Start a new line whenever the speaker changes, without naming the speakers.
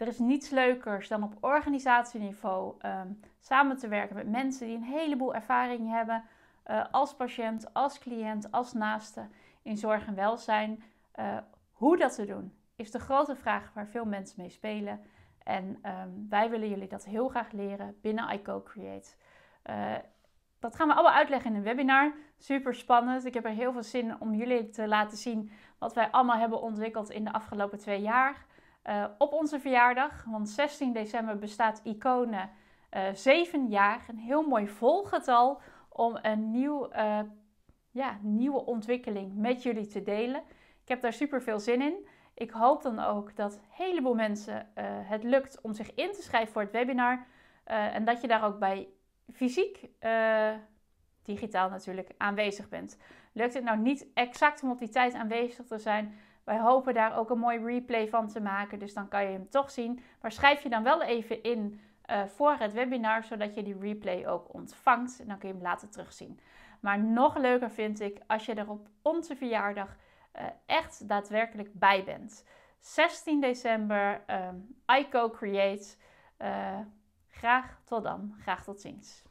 Er is niets leukers dan op organisatieniveau um, samen te werken met mensen die een heleboel ervaring hebben eh, als patiënt, als cliënt, als naaste in zorg en welzijn. Eh, hoe dat te doen is de grote vraag waar veel mensen mee spelen. En ehm, wij willen jullie dat heel graag leren binnen ICO Create. Eh, dat gaan we allemaal uitleggen in een webinar. Super spannend. Ik heb er heel veel zin om jullie te laten zien wat wij allemaal hebben ontwikkeld in de afgelopen twee jaar. Eh, op onze verjaardag. Want 16 december bestaat Icone 7 eh, jaar. Een heel mooi volgetal om een nieuw, eh, ja, nieuwe ontwikkeling met jullie te delen. Ik heb daar super veel zin in. Ik hoop dan ook dat een heleboel mensen het lukt om zich in te schrijven voor het webinar. en dat je daar ook bij fysiek, digitaal natuurlijk, aanwezig bent. Lukt het nou niet exact om op die tijd aanwezig te zijn? Wij hopen daar ook een mooi replay van te maken, dus dan kan je hem toch zien. Maar schrijf je dan wel even in eh, voor het webinar, zodat je die replay ook ontvangt. En dan kun je hem later terugzien. Maar nog leuker vind ik als je er op onze verjaardag eh, echt daadwerkelijk bij bent. 16 december, um, ehm, ICO Create. Eh, graag tot dan. Graag tot ziens.